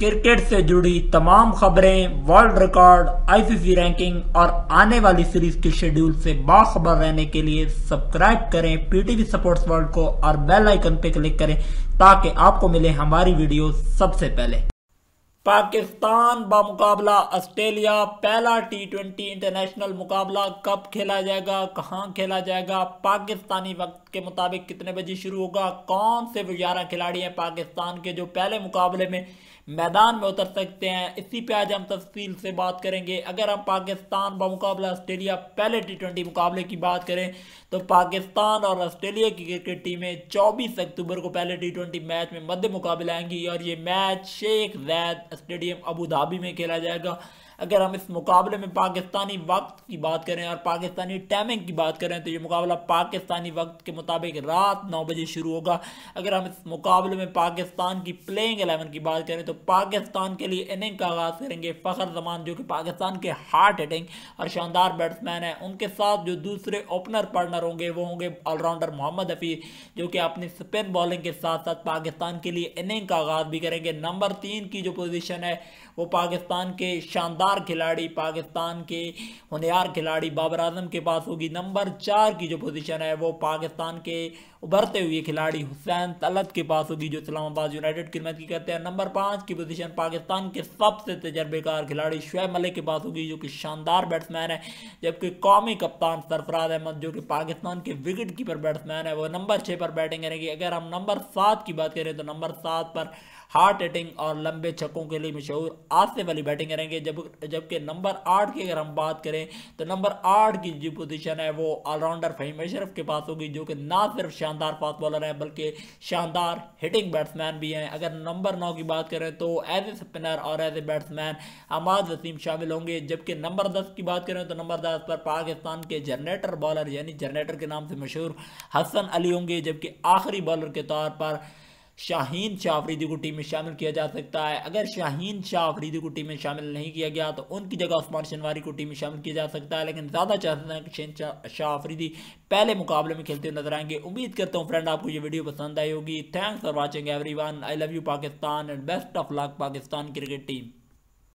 cricket से जुड़ी तमाम खबरें वर्ल्ड रिकॉर्ड आईसीसी रैंकिंग और आने वाली सीरीज के शेड्यूल से बाखबर रहने के लिए सब्सक्राइब करें पीटीवी स्पोर्ट्स वर्ल्ड को और बेल आइकन पर क्लिक करें ताकि आपको मिले हमारी वीडियो सबसे पहले पाकिस्तान बमुकाबला ऑस्ट्रेलिया पहला टी ट्वेंटी इंटरनेशनल मुकाबला कब खेला जाएगा कहाँ खेला जाएगा पाकिस्तानी वक्त के मुताबिक कितने बजे शुरू होगा कौन से वो ग्यारह खिलाड़ी हैं पाकिस्तान के जो पहले मुकाबले में मैदान में उतर सकते हैं इसी पे आज हम तफसील से बात करेंगे अगर हम पाकिस्तान बमुकाबला ऑस्ट्रेलिया पहले टी ट्वेंटी मुकाबले की बात करें तो पाकिस्तान और ऑस्ट्रेलिया की क्रिकेट टीमें चौबीस अक्टूबर को पहले टी ट्वेंटी मैच में मध्य मुकाबले आएंगी और ये match Sheikh Zayed stadium Abu Dhabi में खेला जाएगा अगर हम इस मुकाबले में पाकिस्तानी वक्त की बात करें और पाकिस्तानी टाइमिंग की बात करें तो ये मुकाबला पाकिस्तानी वक्त के मुताबिक रात नौ बजे शुरू होगा अगर हम इस मुकाबले में पाकिस्तान की प्लेइंग एलेवन की बात करें तो पाकिस्तान के लिए इनिंग का आगाज़ करेंगे फ़खर जमान जो कि पाकिस्तान के हार्ट हिटिंग और शानदार बैट्समैन है उनके साथ जो दूसरे ओपनर पार्टनर होंगे वो होंगे ऑलराउंडर मोहम्मद हफीज जो कि अपनी स्पिन बॉलिंग के साथ साथ पाकिस्तान के लिए इनिंग का आगाज़ भी करेंगे नंबर तीन की जो पोजिशन है वो पाकिस्तान के शानदार खिलाड़ी पाकिस्तान के होनहार खिलाड़ी बाबर आजम के पास होगी नंबर चार की जो पोजिशन है वो पाकिस्तान पाकिस्तान के उभरते हुए खिलाड़ी हुसैन तलत के पास होगी जो इस्लामाबाद यूनाइटेड की खिदमत की करते हैं नंबर पाँच की पोजीशन पाकिस्तान के सबसे तजर्बेकार खिलाड़ी शुएब मलिक के पास होगी जो कि शानदार बैट्समैन है जबकि कौमी कप्तान सरफराज अहमद जो कि पाकिस्तान के विकेट कीपर बैट्समैन है वो नंबर छः पर बैटिंग करेंगे अगर हम नंबर सात की बात करें तो नंबर सात पर हार्ट हिटिंग और लंबे छक्कों के लिए मशहूर आसिफ वाली बैटिंग करेंगे जब जबकि नंबर आठ की अगर हम बात करें तो नंबर आठ की जो पोजीशन है वो ऑलराउंडर फहीम अशरफ के पास होगी जो कि ना सिर्फ शानदार फास्ट बॉलर हैं बल्कि शानदार हिटिंग बैट्समैन भी हैं अगर नंबर नौ की बात करें तो एज ए स्पिनर और as a batsman Imad Wasim शामिल होंगे जबकि नंबर दस की बात करें तो नंबर दस पर पाकिस्तान के जनरेटर बॉलर यानी जनरेटर के नाम से मशहूर हसन अली होंगे जबकि आखिरी बॉलर के तौर पर शाहीन शाह अफरीदी को टीम में शामिल किया जा सकता है अगर शाहीन शाह अफरीदी को टीम में शामिल नहीं किया गया तो उनकी जगह उस्मान शनवारी को टीम में शामिल किया जा सकता है लेकिन ज़्यादा चाहते हैं कि शहन शाह अफरीदी पहले मुकाबले में खेलते नजर आएंगे उम्मीद करता हूँ फ्रेंड आपको ये वीडियो पसंद आई होगी thanks for watching every I love you Pakistan and best of luck Pakistan cricket team